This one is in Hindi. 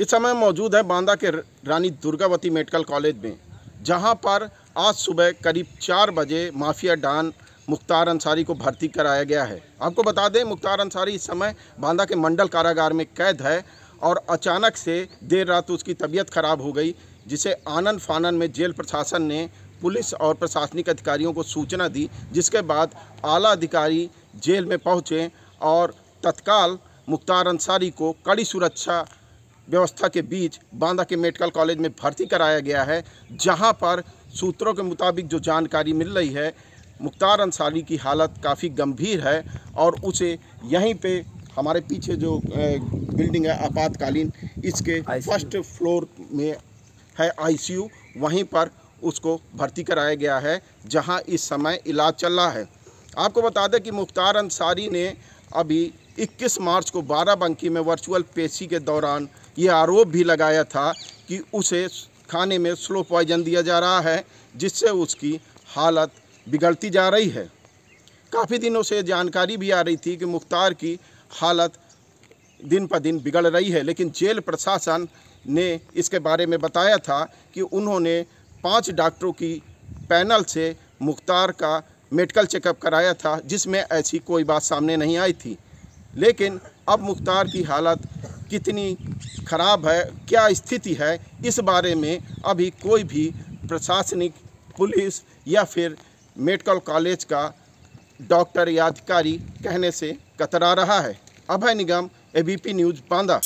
इस समय मौजूद है बांदा के रानी दुर्गावती मेडिकल कॉलेज में जहां पर आज सुबह करीब चार बजे माफिया डान मुख्तार अंसारी को भर्ती कराया गया है आपको बता दें मुख्तार अंसारी इस समय बांदा के मंडल कारागार में कैद है और अचानक से देर रात उसकी तबीयत खराब हो गई जिसे आनंद फानन में जेल प्रशासन ने पुलिस और प्रशासनिक अधिकारियों को सूचना दी जिसके बाद आला अधिकारी जेल में पहुँचे और तत्काल मुख्तार अंसारी को कड़ी सुरक्षा व्यवस्था के बीच बांदा के मेडिकल कॉलेज में भर्ती कराया गया है जहां पर सूत्रों के मुताबिक जो जानकारी मिल रही है मुख्तार अंसारी की हालत काफ़ी गंभीर है और उसे यहीं पे हमारे पीछे जो बिल्डिंग है आपातकालीन इसके फर्स्ट फ्लोर में है आईसीयू वहीं पर उसको भर्ती कराया गया है जहां इस समय इलाज चल रहा है आपको बता दें कि मुख्तार अंसारी ने अभी 21 मार्च को बाराबंकी में वर्चुअल पेशी के दौरान ये आरोप भी लगाया था कि उसे खाने में स्लो पॉइजन दिया जा रहा है जिससे उसकी हालत बिगड़ती जा रही है काफ़ी दिनों से जानकारी भी आ रही थी कि मुख्तार की हालत दिन पर दिन बिगड़ रही है लेकिन जेल प्रशासन ने इसके बारे में बताया था कि उन्होंने पांच डॉक्टरों की पैनल से मुख्तार का मेडिकल चेकअप कराया था जिसमें ऐसी कोई बात सामने नहीं आई थी लेकिन अब मुख्तार की हालत कितनी खराब है क्या स्थिति है इस बारे में अभी कोई भी प्रशासनिक पुलिस या फिर मेडिकल कॉलेज का डॉक्टर या अधिकारी कहने से कतरा रहा है अभय निगम एबीपी न्यूज़ बांदा